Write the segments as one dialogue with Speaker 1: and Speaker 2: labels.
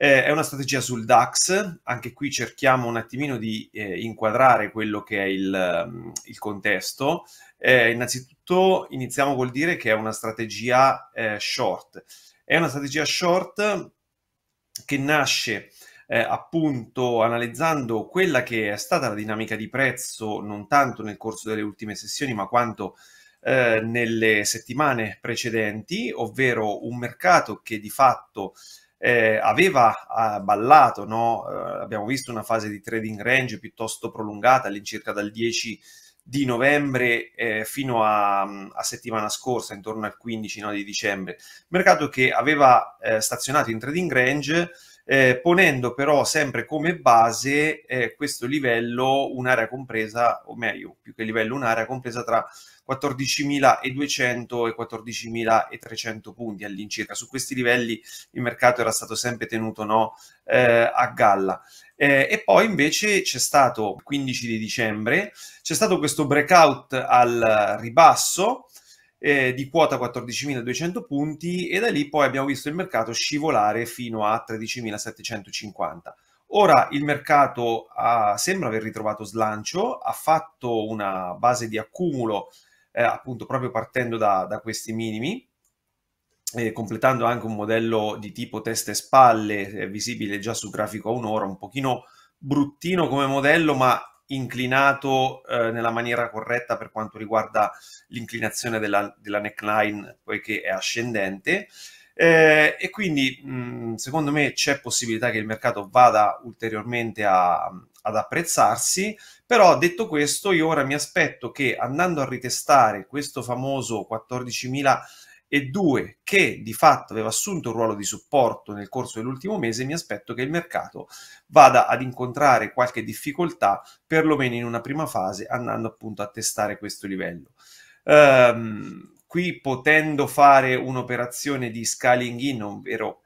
Speaker 1: Eh, è una strategia sul DAX, anche qui cerchiamo un attimino di eh, inquadrare quello che è il, mm, il contesto. Eh, innanzitutto iniziamo col dire che è una strategia eh, short. È una strategia short che nasce eh, appunto analizzando quella che è stata la dinamica di prezzo non tanto nel corso delle ultime sessioni ma quanto eh, nelle settimane precedenti, ovvero un mercato che di fatto eh, aveva ah, ballato, no? Eh, abbiamo visto una fase di trading range piuttosto prolungata, all'incirca dal 10 di novembre eh, fino a, mm, a, settimana scorsa, intorno al 15 no, di dicembre. Mercato che aveva eh, stazionato in trading range eh, ponendo però sempre come base eh, questo livello un'area compresa, o meglio, più che livello un'area compresa tra 14.200 e 14.300 punti all'incirca. Su questi livelli il mercato era stato sempre tenuto no, eh, a galla. Eh, e poi invece c'è stato il 15 di dicembre, c'è stato questo breakout al ribasso eh, di quota 14.200 punti e da lì poi abbiamo visto il mercato scivolare fino a 13.750. Ora il mercato ha, ah, sembra aver ritrovato slancio, ha fatto una base di accumulo eh, appunto proprio partendo da, da questi minimi, eh, completando anche un modello di tipo testa e spalle eh, visibile già sul grafico a un'ora, un pochino bruttino come modello ma inclinato eh, nella maniera corretta per quanto riguarda l'inclinazione della, della neckline, poiché è ascendente. Eh, e quindi mh, mm, secondo me c'è possibilità che il mercato vada ulteriormente a, ad apprezzarsi, però detto questo io ora mi aspetto che andando a ritestare questo famoso 14.000 e due che di fatto aveva assunto un ruolo di supporto nel corso dell'ultimo mese, mi aspetto che il mercato vada ad incontrare qualche difficoltà, perlomeno in una prima fase, andando appunto a testare questo livello. Um, qui potendo fare un'operazione di scaling in, ovvero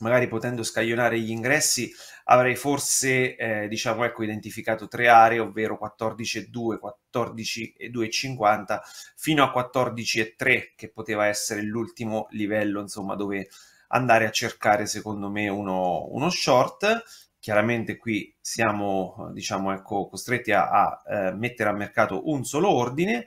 Speaker 1: magari potendo scaglionare gli ingressi, avrei forse eh, diciamo, ecco, identificato tre aree, ovvero 14,2, 14,2,50 fino a 14,3, che poteva essere l'ultimo livello insomma, dove andare a cercare secondo me uno, uno short. Chiaramente qui siamo diciamo, ecco, costretti a, a eh, mettere a mercato un solo ordine,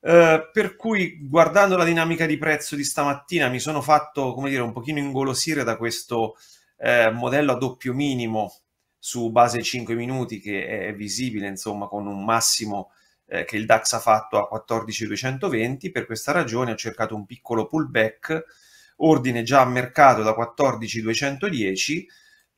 Speaker 1: eh, per cui guardando la dinamica di prezzo di stamattina mi sono fatto come dire un pochino ingolosire da questo eh, modello a doppio minimo su base 5 minuti che è visibile insomma con un massimo eh, che il DAX ha fatto a 14.220 per questa ragione ho cercato un piccolo pullback ordine già a mercato da 14.210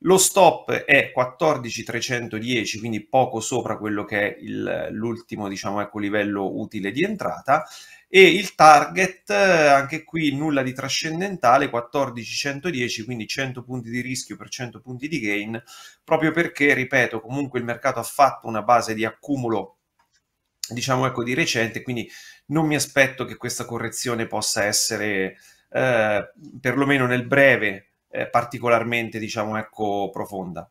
Speaker 1: lo stop è 14.310, quindi poco sopra quello che è il, l'ultimo diciamo, ecco, livello utile di entrata e il target anche qui nulla di trascendentale 14.110, quindi 100 punti di rischio per 100 punti di gain proprio perché ripeto comunque il mercato ha fatto una base di accumulo diciamo ecco di recente quindi non mi aspetto che questa correzione possa essere eh, perlomeno nel breve eh, particolarmente diciamo, ecco, profonda.